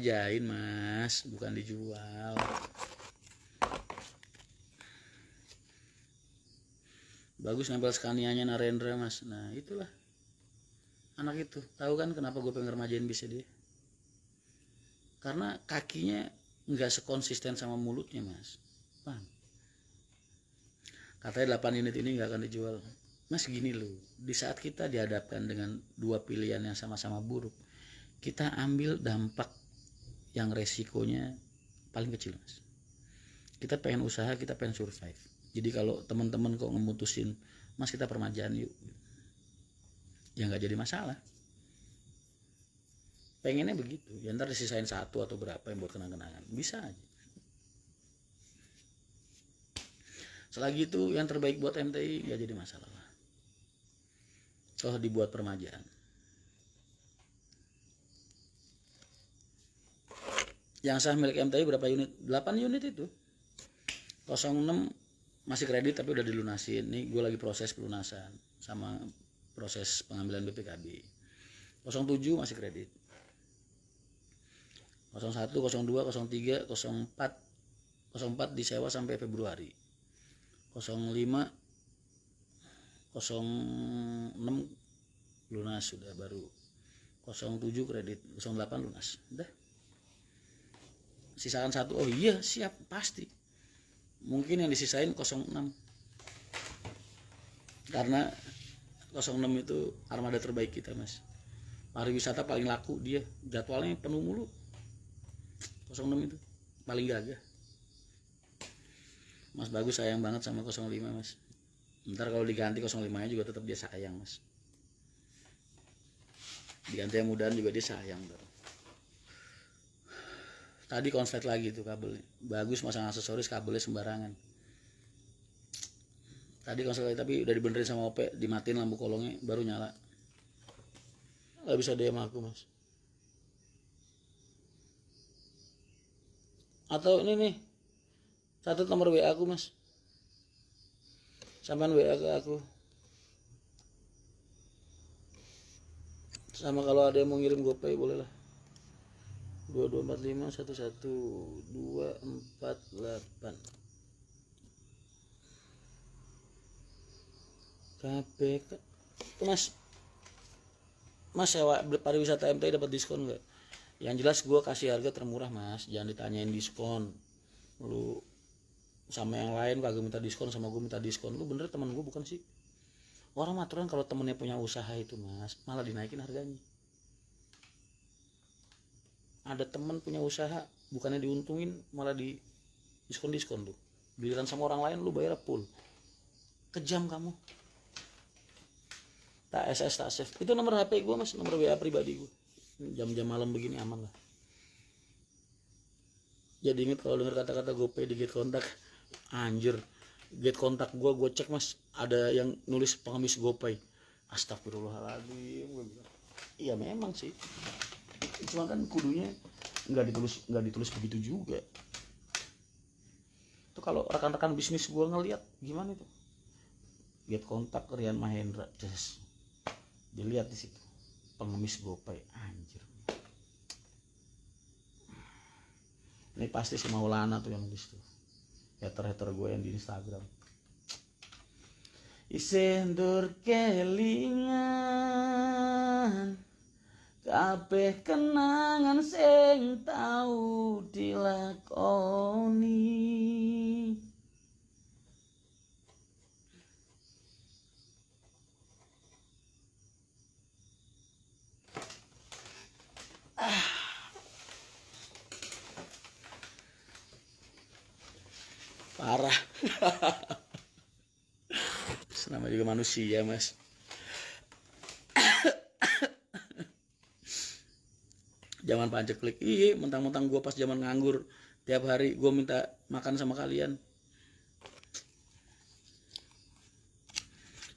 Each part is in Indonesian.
dimajain mas bukan dijual bagus nempel skanianya Narendra mas nah itulah anak itu tahu kan kenapa gue pengen remajain bisa dia karena kakinya nggak sekonsisten sama mulutnya mas paham katanya 8 unit ini nggak akan dijual mas gini loh di saat kita dihadapkan dengan dua pilihan yang sama-sama buruk kita ambil dampak yang resikonya paling kecil mas kita pengen usaha kita pengen survive jadi kalau teman-teman kok memutusin mas kita permajaan yuk ya nggak jadi masalah pengennya begitu ya ntar disisain satu atau berapa yang buat kenang-kenangan bisa aja selagi itu yang terbaik buat MTI nggak jadi masalah lah toh dibuat permajaan yang sah milik MTI berapa unit 8 unit itu 06 masih kredit tapi udah dilunasi. ini gue lagi proses pelunasan sama proses pengambilan BPKB 07 masih kredit 01, 02, 03, 04 04 disewa sampai Februari 05 06 lunas sudah baru 07 kredit 08 lunas udah sisakan satu oh iya siap pasti mungkin yang disisain 06 karena 06 itu armada terbaik kita mas pariwisata paling laku dia jadwalnya penuh mulu 06 itu paling gagah Mas Bagus sayang banget sama 05 mas Ntar kalau diganti 05 nya juga tetap dia sayang mas Diganti yang mudah juga dia sayang tuh tadi konslet lagi tuh kabelnya bagus masang aksesoris kabelnya sembarangan tadi konslet lagi tapi udah dibenerin sama OP dimatiin lampu kolongnya baru nyala nggak bisa DM aku mas atau ini nih satu nomor WA aku mas sampean WA ke aku sama kalau ada yang mau ngirim gopay boleh lah dua dua empat lima satu satu dua empat delapan KPK mas mas sewa pariwisata MT dapat diskon nggak yang jelas gue kasih harga termurah mas jangan ditanyain diskon lu sama yang lain kagak minta diskon sama gue minta diskon lu bener teman gue bukan sih orang maturan kalau temennya punya usaha itu mas malah dinaikin harganya ada teman punya usaha bukannya diuntungin malah di diskon diskon tuh giliran sama orang lain lu bayar full kejam kamu tak SS tak safe, itu nomor HP gue mas nomor WA pribadi gue jam-jam malam begini aman lah jadi inget kalau dengar kata-kata GoPay di get kontak anjir get kontak gue gue cek mas ada yang nulis pengemis gue pay astagfirullahaladzim iya memang sih cuma kan kudunya nggak ditulis nggak ditulis begitu juga itu kalau rekan-rekan bisnis gue ngeliat gimana itu get kontak Rian Mahendra just dilihat di situ pengemis gopay anjir ini pasti si Maulana tuh yang nulis tuh hater hater gue yang di Instagram isendur kelingan kabeh kenangan sing tau dilakoni ah. parah senama juga manusia mas zaman klik ih mentang-mentang gue pas zaman nganggur tiap hari gue minta makan sama kalian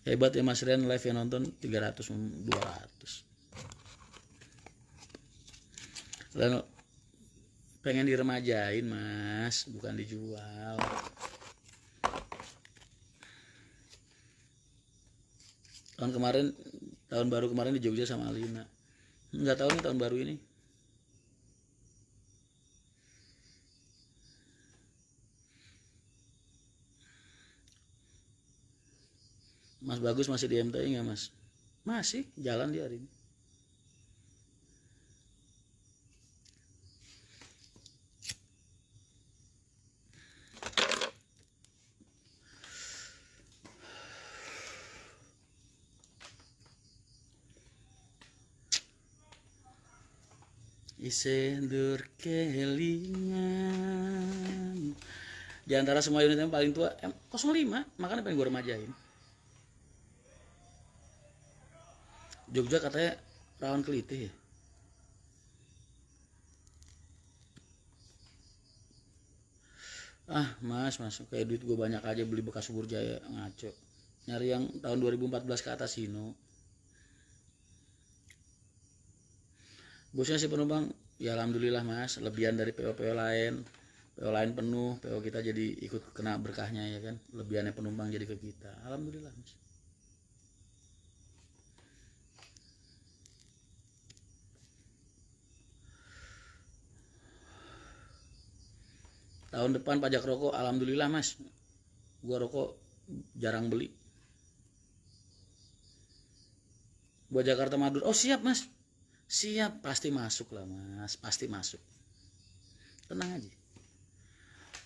hebat ya mas Rian live yang nonton 300 200 dan pengen diremajain mas bukan dijual tahun kemarin tahun baru kemarin di Jogja sama Alina nggak tahu nih tahun baru ini Mas Bagus masih di MTI nggak Mas? Masih jalan dia hari ini. Isendur kelingan di antara semua unit yang paling tua M05 makanya pengen gue remajain Jogja katanya rawan keliti ya ah mas mas kayak duit gue banyak aja beli bekas subur jaya ngaco nyari yang tahun 2014 ke atas Hino Busnya si penumpang ya alhamdulillah mas lebihan dari PO-PO lain PO lain penuh PO kita jadi ikut kena berkahnya ya kan lebihannya penumpang jadi ke kita alhamdulillah mas tahun depan pajak rokok alhamdulillah mas gua rokok jarang beli buat Jakarta Madura oh siap mas siap pasti masuk lah mas pasti masuk tenang aja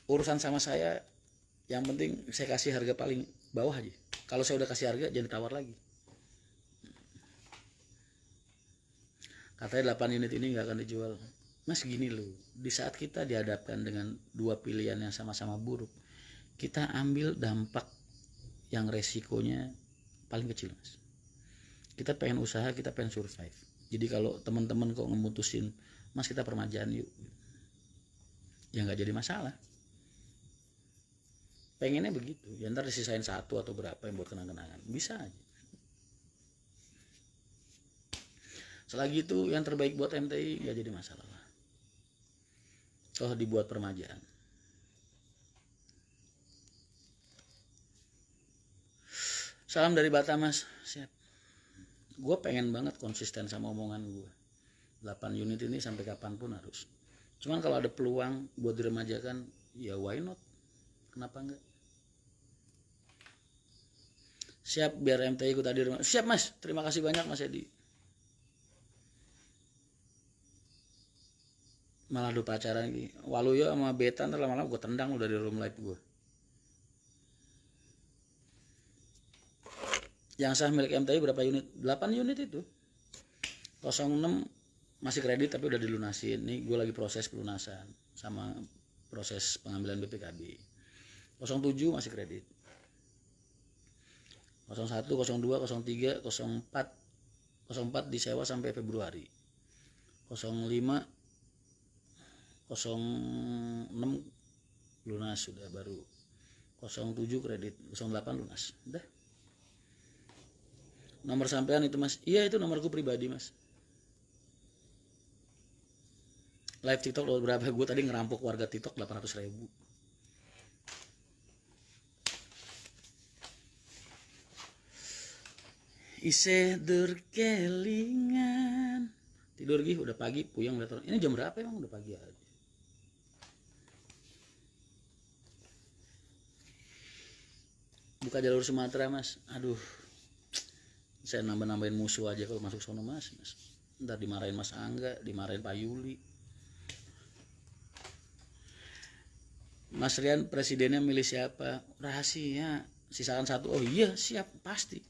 urusan sama saya yang penting saya kasih harga paling bawah aja kalau saya udah kasih harga jangan ditawar lagi katanya 8 unit ini nggak akan dijual Mas gini loh, di saat kita dihadapkan dengan dua pilihan yang sama-sama buruk, kita ambil dampak yang resikonya paling kecil, Mas. Kita pengen usaha, kita pengen survive. Jadi kalau teman-teman kok ngemutusin, Mas kita permajaan yuk. Ya nggak jadi masalah. Pengennya begitu, ya ntar disisain satu atau berapa yang buat kenang-kenangan. Bisa aja. Selagi itu yang terbaik buat MTI nggak jadi masalah. Oh, dibuat permajaan salam dari Batamas siap gue pengen banget konsisten sama omongan gue 8 unit ini sampai kapanpun harus cuman kalau ada peluang buat diremajakan ya why not kenapa enggak siap biar MTI ikut hadir siap mas terima kasih banyak mas Edi malah lupa pacaran lagi walu yo sama beta ntar lama-lama gue tendang lu dari room life gue yang sah milik MTI berapa unit 8 unit itu 06 masih kredit tapi udah dilunasin ini gue lagi proses pelunasan sama proses pengambilan BPKB 07 masih kredit 01 02 03 04 04 disewa sampai Februari 05 06 lunas sudah baru 07 kredit 08 lunas udah nomor sampean itu mas iya itu nomorku pribadi mas live tiktok loh berapa gue tadi ngerampok warga tiktok 800 ribu Iseh derkelingan tidur gih udah pagi puyeng lihat ini jam berapa emang udah pagi aja buka jalur Sumatera mas aduh saya nambah-nambahin musuh aja kalau masuk sono mas, mas. ntar dimarahin mas Angga dimarahin Pak Yuli Mas Rian presidennya milih siapa rahasia sisakan satu oh iya siap pasti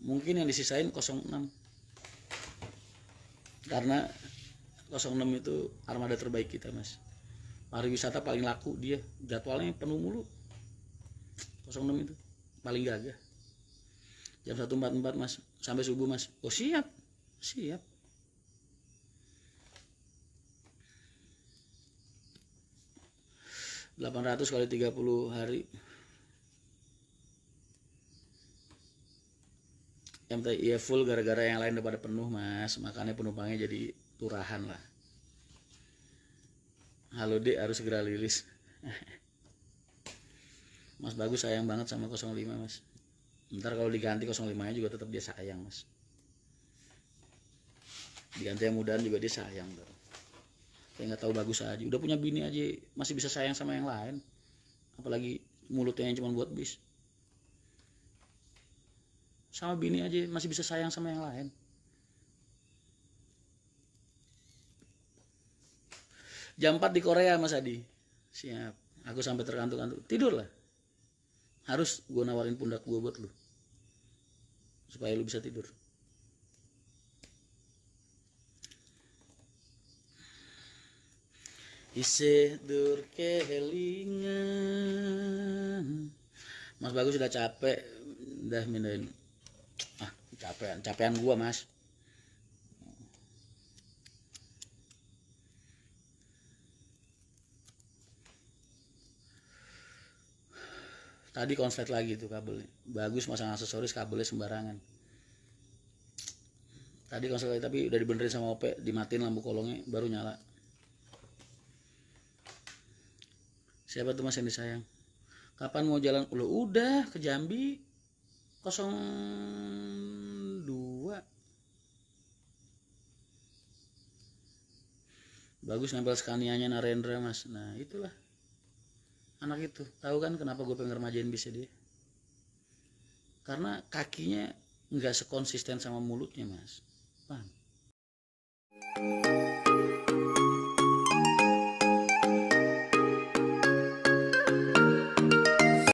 mungkin yang disisain 06 karena 06 itu armada terbaik kita mas pariwisata paling laku dia jadwalnya penuh mulu 06 itu paling gagah jam 1.44 mas sampai subuh mas oh siap siap delapan ratus kali tiga puluh hari MTI iya, full gara-gara yang lain daripada penuh mas makanya penumpangnya jadi turahan lah halo dek harus segera rilis Mas bagus sayang banget sama 05 mas ntar kalau diganti 05 nya juga tetap dia sayang mas diganti yang mudahan juga dia sayang bro. Saya nggak tahu bagus aja udah punya bini aja masih bisa sayang sama yang lain apalagi mulutnya yang cuma buat bis sama bini aja masih bisa sayang sama yang lain jam 4 di Korea Mas Adi siap aku sampai terkantuk-kantuk tidurlah harus gue nawarin pundak gue buat lu supaya lu bisa tidur Isih dur kehelingan Mas Bagus sudah capek Udah mindahin Ah capean Capean gua mas tadi konslet lagi tuh kabelnya bagus masang aksesoris kabelnya sembarangan tadi konslet lagi tapi udah dibenerin sama OP dimatiin lampu kolongnya baru nyala siapa tuh mas yang disayang kapan mau jalan lo udah ke Jambi 02 bagus nempel skanianya Narendra mas nah itulah anak itu tahu kan kenapa gue pengen remajain bisa dia karena kakinya nggak sekonsisten sama mulutnya mas paham